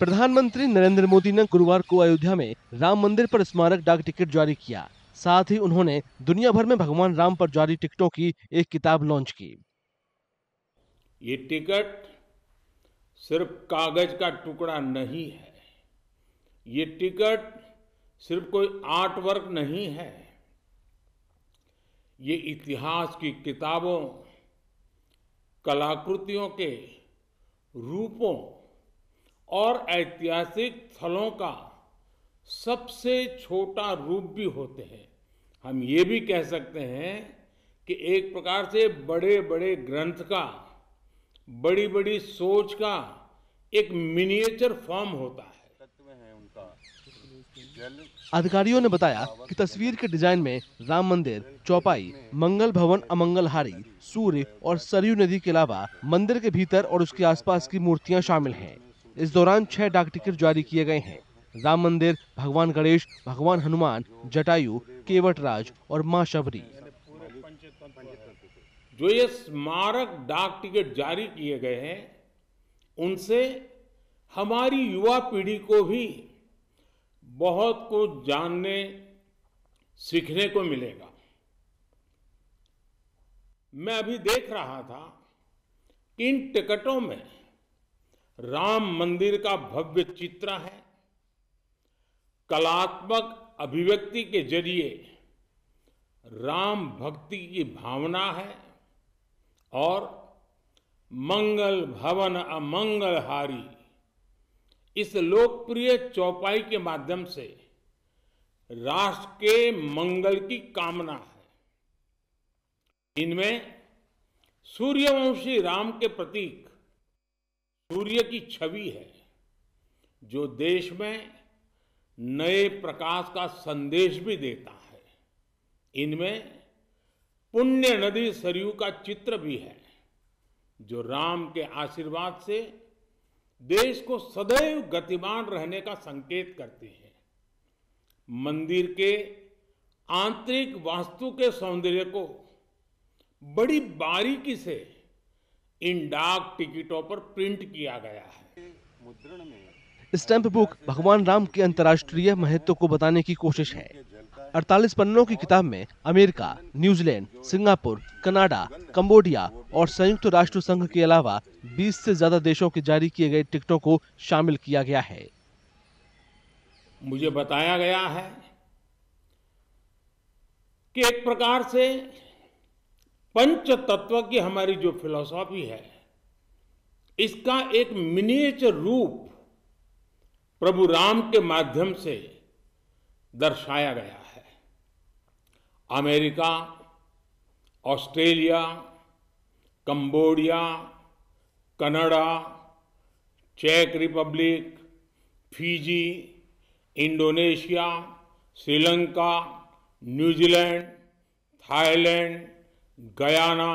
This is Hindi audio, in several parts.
प्रधानमंत्री नरेंद्र मोदी ने गुरुवार को अयोध्या में राम मंदिर पर स्मारक डाक टिकट जारी किया साथ ही उन्होंने दुनिया भर में भगवान राम पर जारी टिकटों की एक किताब लॉन्च की ये टिकट सिर्फ कागज का टुकड़ा नहीं है ये टिकट सिर्फ कोई आर्ट वर्क नहीं है ये इतिहास की किताबों कलाकृतियों के रूपों और ऐतिहासिक स्थलों का सबसे छोटा रूप भी होते हैं हम ये भी कह सकते हैं कि एक प्रकार से बड़े बड़े ग्रंथ का बड़ी बड़ी सोच का एक मिनिएचर फॉर्म होता है अधिकारियों ने बताया कि तस्वीर के डिजाइन में राम मंदिर चौपाई मंगल भवन अमंगलहारी सूर्य और सरयू नदी के अलावा मंदिर के भीतर और उसके आसपास की मूर्तियां शामिल हैं इस दौरान छह डाक टिकट जारी किए गए हैं राम मंदिर भगवान गणेश भगवान हनुमान जटायु केवट राज और माँ शबरी जो ये स्मारक डाक टिकट जारी किए गए हैं उनसे हमारी युवा पीढ़ी को भी बहुत कुछ जानने सीखने को मिलेगा मैं अभी देख रहा था कि इन टिकटों में राम मंदिर का भव्य चित्र है कलात्मक अभिव्यक्ति के जरिए राम भक्ति की भावना है और मंगल भवन अमंगलहारी इस लोकप्रिय चौपाई के माध्यम से राष्ट्र के मंगल की कामना है इनमें सूर्यवंशी राम के प्रतीक सूर्य की छवि है जो देश में नए प्रकाश का संदेश भी देता है इनमें पुण्य नदी सरयू का चित्र भी है जो राम के आशीर्वाद से देश को सदैव गतिमान रहने का संकेत करते हैं मंदिर के आंतरिक वास्तु के सौंदर्य को बड़ी बारीकी से इन डाक टिकटों पर प्रिंट किया गया है मुद्रण में स्टैंप बुक भगवान राम के अंतर्राष्ट्रीय महत्व को बताने की कोशिश है 48 पन्नों की किताब में America New Zealand Singapore Canada Cambodia और संयुक्त राष्ट्र संघ के अलावा 20 से ज्यादा देशों के जारी किए गए टिकटों को शामिल किया गया है मुझे बताया गया है कि एक प्रकार से पंच तत्व की हमारी जो फिलॉसॉफी है इसका एक मिनिएचर रूप प्रभु राम के माध्यम से दर्शाया गया है America Australia Cambodia Canada check Republic Fiji Indonesia Sri Lanka New Zealand Thailand Guyana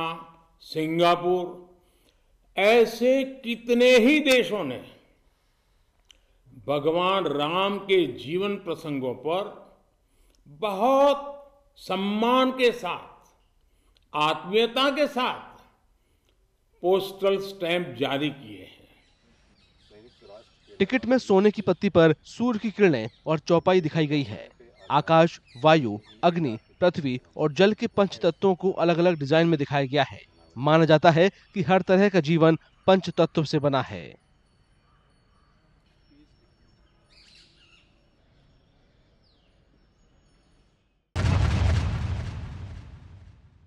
Singapore ऐसे कितने ही देशों ने भगवान राम के जीवन प्रसंगों पर बहुत सम्मान के साथ आत्मीयता के साथ पोस्टल स्टैंप जारी किए हैं टिकट में सोने की पत्ती पर सूर्य की किरणें और चौपाई दिखाई गई है आकाश वायु अग्नि पृथ्वी और जल के पंच तत्वों को अलग अलग डिजाइन में दिखाया गया है माना जाता है कि हर तरह का जीवन पंच तत्व से बना है